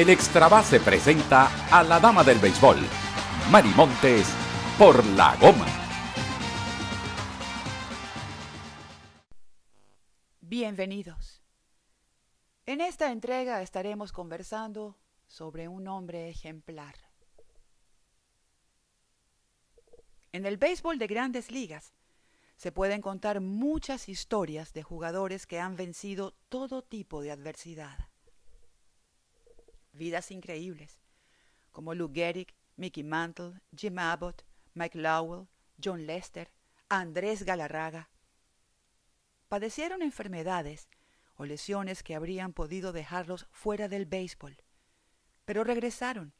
el se presenta a la dama del béisbol, Mari Montes, por la goma. Bienvenidos. En esta entrega estaremos conversando sobre un hombre ejemplar. En el béisbol de grandes ligas se pueden contar muchas historias de jugadores que han vencido todo tipo de adversidad vidas increíbles, como Lou Gehrig, Mickey Mantle, Jim Abbott, Mike Lowell, John Lester, Andrés Galarraga. Padecieron enfermedades o lesiones que habrían podido dejarlos fuera del béisbol, pero regresaron,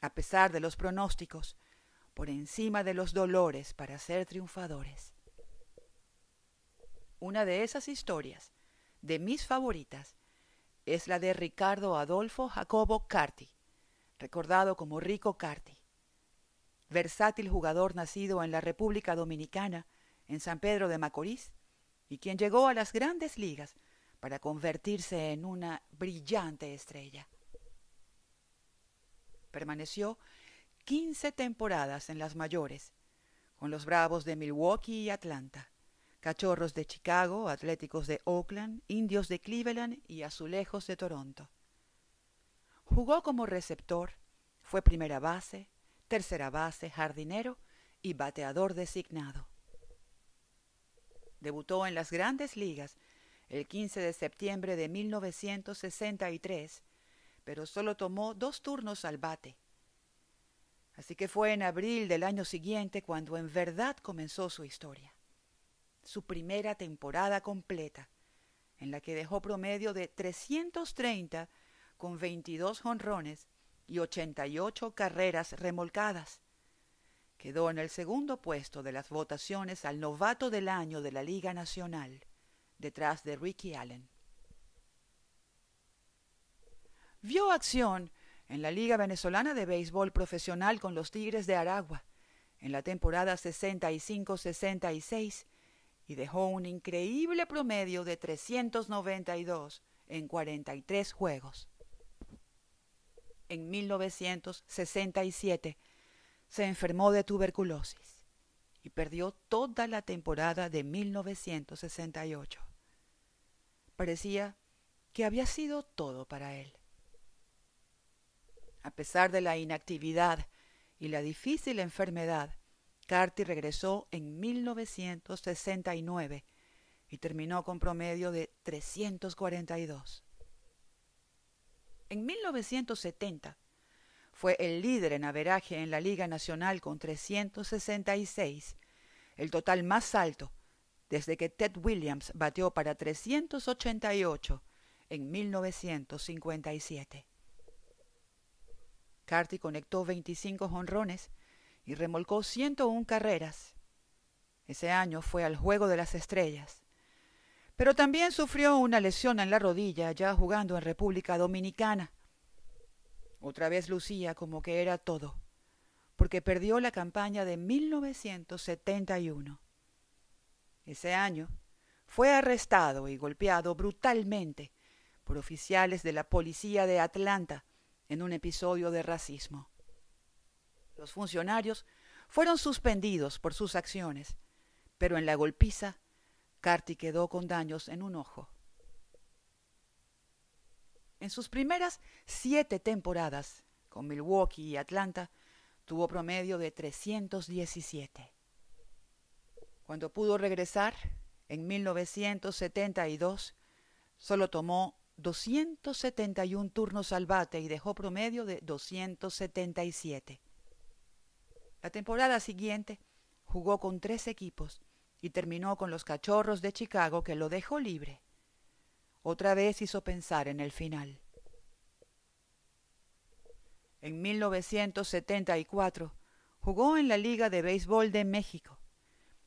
a pesar de los pronósticos, por encima de los dolores para ser triunfadores. Una de esas historias, de mis favoritas, es la de Ricardo Adolfo Jacobo Carti, recordado como Rico Carti, versátil jugador nacido en la República Dominicana, en San Pedro de Macorís, y quien llegó a las grandes ligas para convertirse en una brillante estrella. Permaneció 15 temporadas en las mayores, con los Bravos de Milwaukee y Atlanta Cachorros de Chicago, Atléticos de Oakland, Indios de Cleveland y Azulejos de Toronto. Jugó como receptor, fue primera base, tercera base, jardinero y bateador designado. Debutó en las grandes ligas el 15 de septiembre de 1963, pero solo tomó dos turnos al bate. Así que fue en abril del año siguiente cuando en verdad comenzó su historia su primera temporada completa, en la que dejó promedio de 330 con 22 jonrones y 88 carreras remolcadas. Quedó en el segundo puesto de las votaciones al novato del año de la Liga Nacional, detrás de Ricky Allen. Vio acción en la Liga Venezolana de Béisbol Profesional con los Tigres de Aragua, en la temporada 65-66, y dejó un increíble promedio de 392 en 43 juegos. En 1967 se enfermó de tuberculosis y perdió toda la temporada de 1968. Parecía que había sido todo para él. A pesar de la inactividad y la difícil enfermedad, Carty regresó en 1969 y terminó con promedio de 342. En 1970 fue el líder en averaje en la Liga Nacional con 366, el total más alto desde que Ted Williams bateó para 388 en 1957. Carty conectó 25 jonrones y remolcó 101 carreras. Ese año fue al Juego de las Estrellas. Pero también sufrió una lesión en la rodilla ya jugando en República Dominicana. Otra vez lucía como que era todo, porque perdió la campaña de 1971. Ese año fue arrestado y golpeado brutalmente por oficiales de la policía de Atlanta en un episodio de racismo los funcionarios, fueron suspendidos por sus acciones, pero en la golpiza, Carty quedó con daños en un ojo. En sus primeras siete temporadas, con Milwaukee y Atlanta, tuvo promedio de 317. Cuando pudo regresar, en 1972, solo tomó 271 turnos al bate y dejó promedio de 277. La temporada siguiente jugó con tres equipos y terminó con los Cachorros de Chicago que lo dejó libre. Otra vez hizo pensar en el final. En 1974 jugó en la Liga de Béisbol de México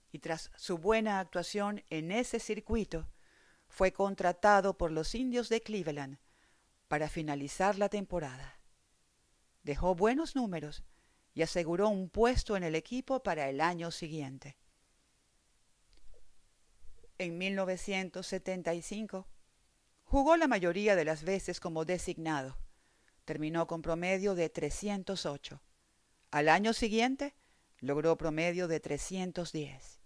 y tras su buena actuación en ese circuito fue contratado por los indios de Cleveland para finalizar la temporada. Dejó buenos números y aseguró un puesto en el equipo para el año siguiente. En 1975 jugó la mayoría de las veces como designado. Terminó con promedio de 308. Al año siguiente logró promedio de 310.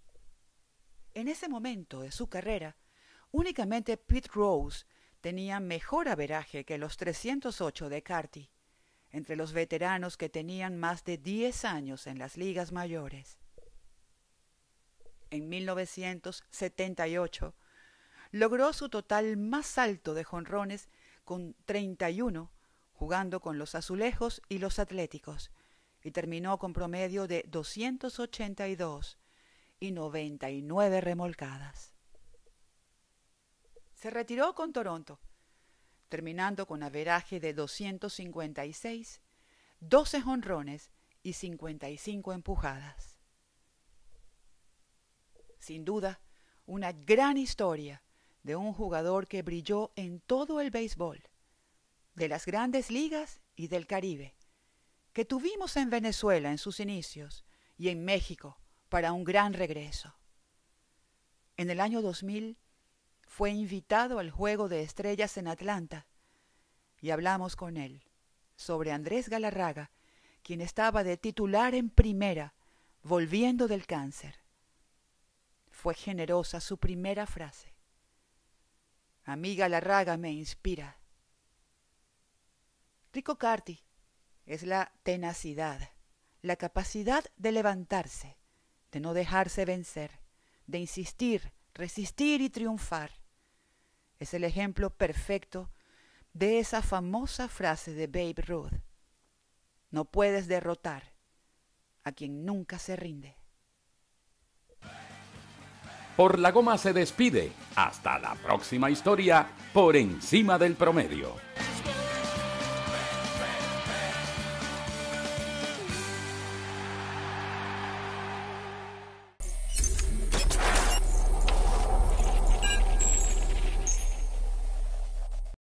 En ese momento de su carrera, únicamente Pete Rose tenía mejor averaje que los 308 de Carty entre los veteranos que tenían más de 10 años en las ligas mayores. En 1978 logró su total más alto de jonrones con 31, jugando con los azulejos y los atléticos, y terminó con promedio de 282 y 99 remolcadas. Se retiró con Toronto terminando con averaje de 256, 12 jonrones y 55 empujadas. Sin duda, una gran historia de un jugador que brilló en todo el béisbol, de las grandes ligas y del Caribe, que tuvimos en Venezuela en sus inicios y en México para un gran regreso. En el año 2000 fue invitado al Juego de Estrellas en Atlanta y hablamos con él sobre Andrés Galarraga, quien estaba de titular en primera, volviendo del cáncer. Fue generosa su primera frase. Amiga Galarraga me inspira. Rico Carti es la tenacidad, la capacidad de levantarse, de no dejarse vencer, de insistir, resistir y triunfar es el ejemplo perfecto de esa famosa frase de Babe Ruth. No puedes derrotar a quien nunca se rinde. Por la goma se despide. Hasta la próxima historia por encima del promedio.